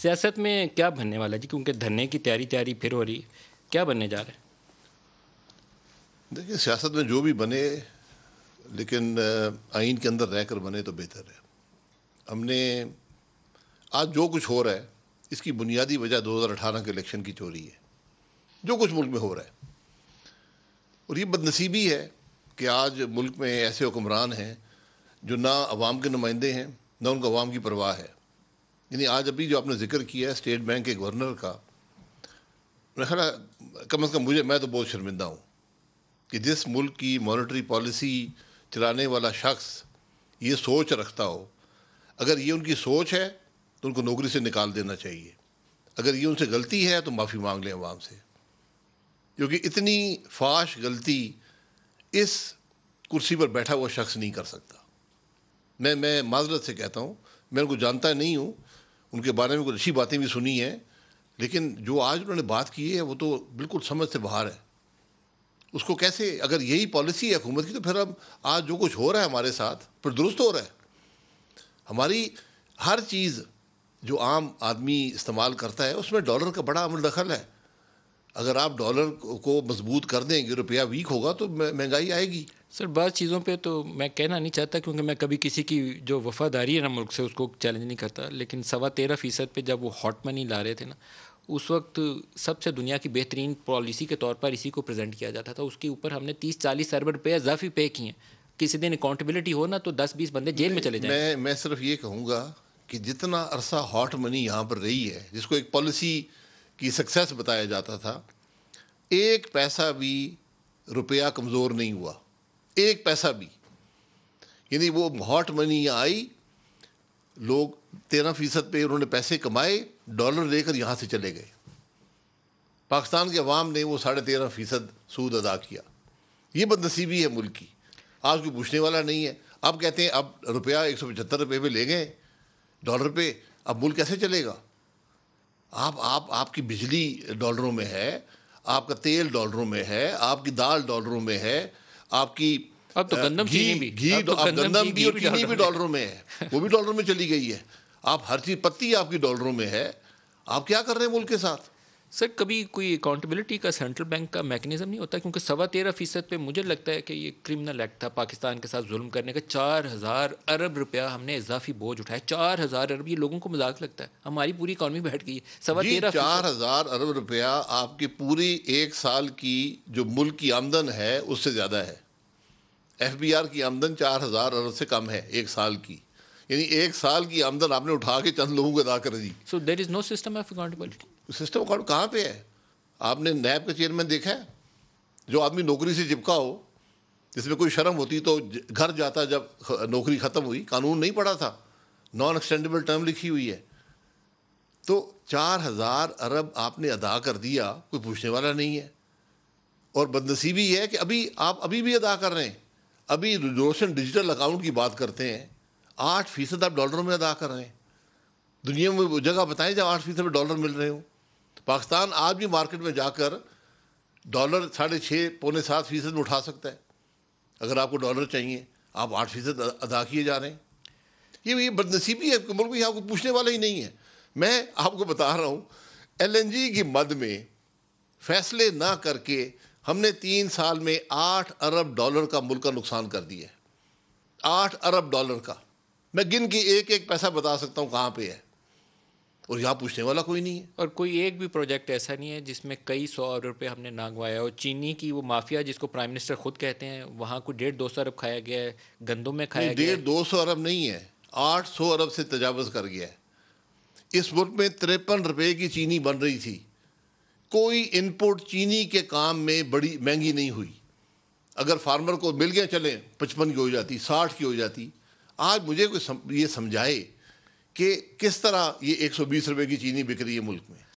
سیاست میں کیا بننے والا جی کیونکہ دھرنے کی تیاری تیاری پھر ہو رہی ہے کیا بننے جا رہے ہیں دیکھیے سیاست میں جو بھی بنے لیکن آئین کے اندر رہ کر بنے تو بہتر ہے ہم نے آج جو کچھ ہو رہا ہے اس کی بنیادی وجہ دو ہزار اٹھارہ کے الیکشن کی چوری ہے جو کچھ ملک میں ہو رہا ہے اور یہ بدنصیبی ہے کہ آج ملک میں ایسے حکمران ہیں جو نہ عوام کے نمائندے ہیں نہ ان کو عوام کی پرواہ ہے یعنی آج ابھی جو آپ نے ذکر کیا ہے اسٹیٹ بینک کے گورنر کا میں خیال کم از کم مجھے میں تو بہت شرمندہ ہوں کہ جس ملک کی مانیٹری پالیسی چلانے والا شخص یہ سوچ رکھتا ہو اگر یہ ان کی سوچ ہے تو ان کو نوکری سے نکال دینا چاہیے اگر یہ ان سے غلطی ہے تو معافی مانگ لیں عوام سے کیونکہ اتنی فاش غلطی اس کرسی پر بیٹھا ہوا شخص نہیں کر سکتا میں میں معذرت سے کہتا ہوں میں ان کو جانتا نہیں ہوں ان کے بارے میں کچھ اچھی باتیں بھی سنی ہیں لیکن جو آج انہوں نے بات کی ہے وہ تو بالکل سمجھ سے باہر ہے اس کو کیسے اگر یہی پالیسی ہے حکومت کی تو پھر اب آج جو کچھ ہو رہا ہے ہمارے ساتھ پھر درست ہو رہا ہے ہماری ہر چیز جو عام آدمی استعمال کرتا ہے اس میں ڈالر کا بڑا عمل دخل ہے اگر آپ ڈالر کو مضبوط کر دیں گے روپیہ ویک ہوگا تو مہنگائی آئے گی سر بعض چیزوں پہ تو میں کہنا نہیں چاہتا کیونکہ میں کبھی کسی کی جو وفاداری ہے نا ملک سے اس کو چیلنج نہیں کرتا لیکن سوا تیرہ فیصد پہ جب وہ ہاٹ منی لا رہے تھے نا اس وقت سب سے دنیا کی بہترین پالیسی کے طور پر اسی کو پریزنٹ کیا جاتا تھا اس کے اوپر ہم نے تیس چالیس ارب روپیہ اضافی پے کیے ہیں کسی دن اکاؤنٹیبلٹی ہو نا تو دس بیس بندے جیل میں چلے جائیں میں میں صرف یہ کہوں گا کہ جتنا عرصہ ہاٹ منی یہاں پر رہی ہے جس کو ایک پالیسی کی سکسیس بتایا جاتا تھا ایک پیسہ بھی روپیہ کمزور نہیں ہوا ایک پیسہ بھی یعنی وہ ہاٹ منی آئی لوگ تیرہ فیصد پہ انہوں نے پیسے کمائے ڈالر لے کر یہاں سے چلے گئے پاکستان کے عوام نے وہ ساڑھے تیرہ فیصد سود ادا کیا یہ بد نصیبی ہے ملک کی آج کوئی پوچھنے والا نہیں ہے اب کہتے ہیں اب روپیہ ایک سو پچہتر روپے پہ لے گئے ڈالر پہ اب ملک کیسے چلے گا آپ آپ آپ کی بجلی ڈالروں میں ہے آپ کا تیل ڈالروں میں ہے آپ کی دال ڈالروں میں ہے آپ کی اب تو گندم بھی اور چینی بھی ڈالروں میں ہے وہ بھی ڈالروں میں چلی گئی ہے آپ ہر چیز پتی آپ کی ڈالروں میں ہے آپ کیا کر رہے ہیں ملک کے ساتھ سر کبھی کوئی اکاؤنٹیبلٹی کا سینٹرل بینک کا میکنزم نہیں ہوتا کیونکہ سوا تیرہ فیصد پہ مجھے لگتا ہے کہ یہ کرمنل ایکٹ تھا پاکستان کے ساتھ ظلم کرنے کا چار ہزار ارب روپیہ ہم نے اضافی بوجھ اٹھایا چار ہزار ارب یہ لوگوں کو مذاق لگتا ہے ہماری پوری اکانومی بیٹھ گئی ہے سوا جی تیرہ چار ہزار ارب روپیہ آپ کی پوری ایک سال کی جو ملک کی آمدن ہے اس سے زیادہ ہے ایف بی آر کی آمدن چار ہزار ارب سے کم ہے ایک سال کی یعنی ایک سال کی آمدن آپ نے اٹھا کے چند لوگوں کو ادا کر دی so there is no system of accountability system account کہاں پہ ہے آپ نے نیب کا چیئر دیکھا ہے جو آدمی نوکری سے چپکا ہو جس میں کوئی شرم ہوتی تو گھر جاتا جب نوکری ختم ہوئی قانون نہیں پڑا تھا نان ایکسٹینڈیبل ٹرم لکھی ہوئی ہے تو چار ہزار ارب آپ نے ادا کر دیا کوئی پوچھنے والا نہیں ہے اور بدنصیبی یہ ہے کہ ابھی آپ ابھی بھی ادا کر رہے ہیں ابھی روشن ڈیجیٹل اکاؤنٹ کی بات کرتے ہیں آٹھ فیصد آپ ڈالروں میں ادا کر رہے ہیں دنیا میں وہ جگہ بتائیں جب آٹھ فیصد میں ڈالر مل رہے ہوں پاکستان آج بھی مارکیٹ میں جا کر ڈالر ساڑھے چھ پونے سات فیصد میں اٹھا سکتا ہے اگر آپ کو ڈالر چاہیے آپ آٹھ فیصد ادا کیے جا رہے ہیں یہ بھی بد نصیبی ہے کہ ملک میں آپ کو پوچھنے والا ہی نہیں ہے میں آپ کو بتا رہا ہوں ایل این جی کی مد میں فیصلے نہ کر کے ہم نے تین سال میں آٹھ ارب ڈالر کا ملک کا نقصان کر دیا ہے آٹھ ارب ڈالر کا میں گن کی ایک ایک پیسہ بتا سکتا ہوں کہاں پہ ہے اور یہاں پوچھنے والا کوئی نہیں ہے اور کوئی ایک بھی پروجیکٹ ایسا نہیں ہے جس میں کئی سو ارب روپے ہم نے نانگوایا اور چینی کی وہ مافیا جس کو پرائم منسٹر خود کہتے ہیں وہاں کو ڈیڑھ دو سو ارب کھایا گیا ہے گندوں میں کھایا گیا ڈیڑھ دو سو ارب نہیں ہے آٹھ سو ارب سے تجاوز کر گیا ہے اس ملک میں تریپن روپے کی چینی بن رہی تھی کوئی انپوٹ چینی کے کام میں بڑی مہنگی نہیں ہوئی اگر فارمر کو مل گیا چلیں پچپن کی ہو جاتی ساٹھ کی ہو جاتی آج مجھے کوئی یہ سمجھائے کہ کس طرح یہ ایک سو بیس روپے کی چینی بک رہی ہے ملک میں